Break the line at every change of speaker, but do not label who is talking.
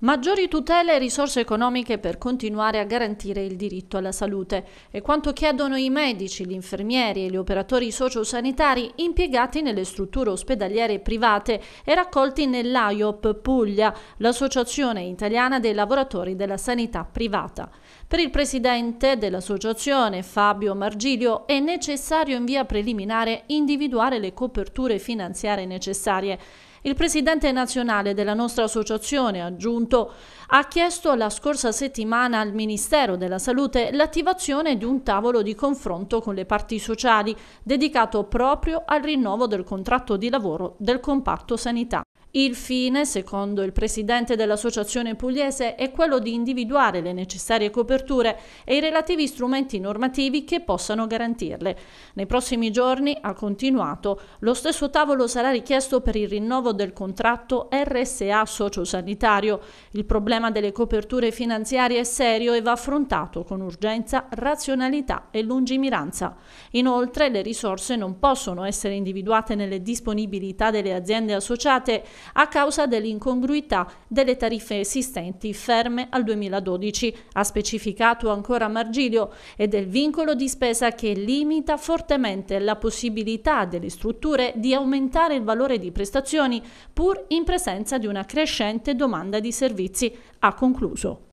Maggiori tutele e risorse economiche per continuare a garantire il diritto alla salute è quanto chiedono i medici, gli infermieri e gli operatori sociosanitari impiegati nelle strutture ospedaliere private e raccolti nell'AIOP Puglia, l'Associazione Italiana dei Lavoratori della Sanità Privata. Per il presidente dell'associazione, Fabio Margilio, è necessario in via preliminare individuare le coperture finanziarie necessarie. Il presidente nazionale della nostra associazione, aggiunto, ha chiesto la scorsa settimana al Ministero della Salute l'attivazione di un tavolo di confronto con le parti sociali dedicato proprio al rinnovo del contratto di lavoro del comparto sanità. Il fine, secondo il presidente dell'Associazione Pugliese, è quello di individuare le necessarie coperture e i relativi strumenti normativi che possano garantirle. Nei prossimi giorni, ha continuato, lo stesso tavolo sarà richiesto per il rinnovo del contratto RSA sociosanitario. Il problema delle coperture finanziarie è serio e va affrontato con urgenza, razionalità e lungimiranza. Inoltre, le risorse non possono essere individuate nelle disponibilità delle aziende associate a causa dell'incongruità delle tariffe esistenti ferme al 2012, ha specificato ancora Margilio, e del vincolo di spesa che limita fortemente la possibilità delle strutture di aumentare il valore di prestazioni pur in presenza di una crescente domanda di servizi, ha concluso.